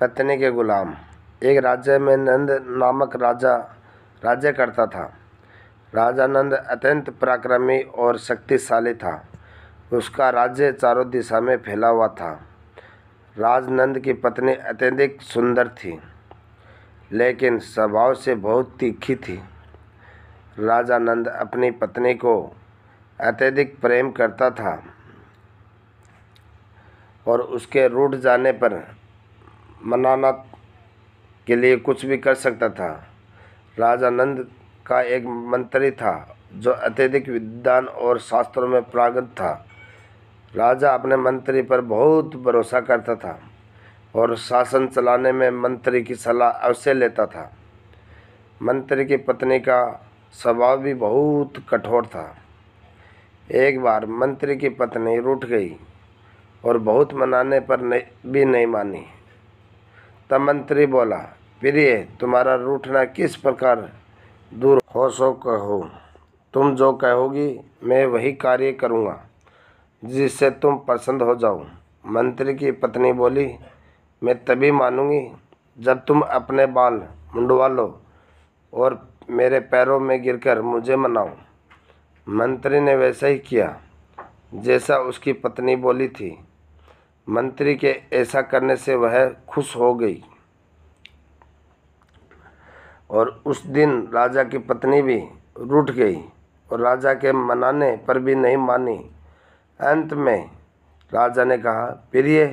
पत्नी के गुलाम एक राज्य में नंद नामक राजा राज्य करता था राजा नंद अत्यंत पराक्रमी और शक्तिशाली था उसका राज्य चारों दिशा में फैला हुआ था राजनंद की पत्नी अत्यधिक सुंदर थी लेकिन स्वभाव से बहुत तीखी थी राजा नंद अपनी पत्नी को अत्यधिक प्रेम करता था और उसके रूठ जाने पर मनाना के लिए कुछ भी कर सकता था राजा नंद का एक मंत्री था जो अत्यधिक विद्वान और शास्त्रों में प्रागत था राजा अपने मंत्री पर बहुत भरोसा करता था और शासन चलाने में मंत्री की सलाह अवश्य लेता था मंत्री की पत्नी का स्वभाव भी बहुत कठोर था एक बार मंत्री की पत्नी रूठ गई और बहुत मनाने पर नहीं, भी नहीं मानी तब मंत्री बोला प्रिय तुम्हारा रूठना किस प्रकार दूर हो सो कहो तुम जो कहोगी मैं वही कार्य करूँगा जिससे तुम प्रसन्न हो जाओ मंत्री की पत्नी बोली मैं तभी मानूंगी जब तुम अपने बाल मुंडवा लो और मेरे पैरों में गिरकर मुझे मनाओ मंत्री ने वैसा ही किया जैसा उसकी पत्नी बोली थी मंत्री के ऐसा करने से वह खुश हो गई और उस दिन राजा की पत्नी भी रूठ गई और राजा के मनाने पर भी नहीं मानी अंत में राजा ने कहा प्रिय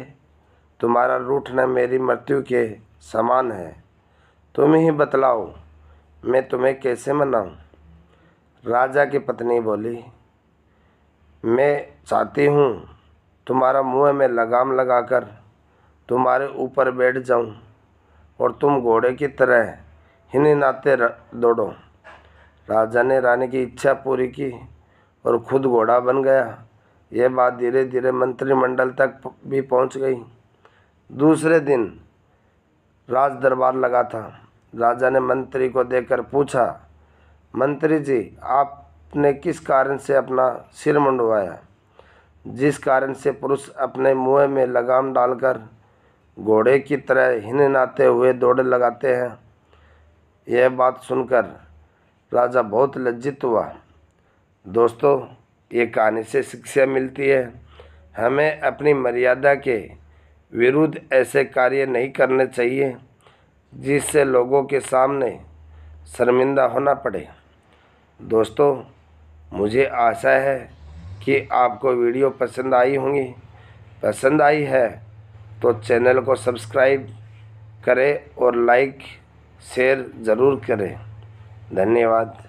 तुम्हारा रूठना मेरी मृत्यु के समान है तुम ही बतलाओ मैं तुम्हें कैसे मनाऊं? राजा की पत्नी बोली मैं चाहती हूँ तुम्हारा मुँह में लगाम लगाकर तुम्हारे ऊपर बैठ जाऊं और तुम घोड़े की तरह नाते दौड़ो राजा ने रानी की इच्छा पूरी की और खुद घोड़ा बन गया यह बात धीरे धीरे मंत्रिमंडल तक भी पहुंच गई दूसरे दिन राज दरबार लगा था राजा ने मंत्री को देखकर पूछा मंत्री जी आपने किस कारण से अपना सिर मंडवाया जिस कारण से पुरुष अपने मुँह में लगाम डालकर घोड़े की तरह हिनहिनाते हुए दौड़ लगाते हैं यह बात सुनकर राजा बहुत लज्जित हुआ दोस्तों ये कहानी से शिक्षा मिलती है हमें अपनी मर्यादा के विरुद्ध ऐसे कार्य नहीं करने चाहिए जिससे लोगों के सामने शर्मिंदा होना पड़े दोस्तों मुझे आशा है कि आपको वीडियो पसंद आई होंगी पसंद आई है तो चैनल को सब्सक्राइब करें और लाइक शेयर ज़रूर करें धन्यवाद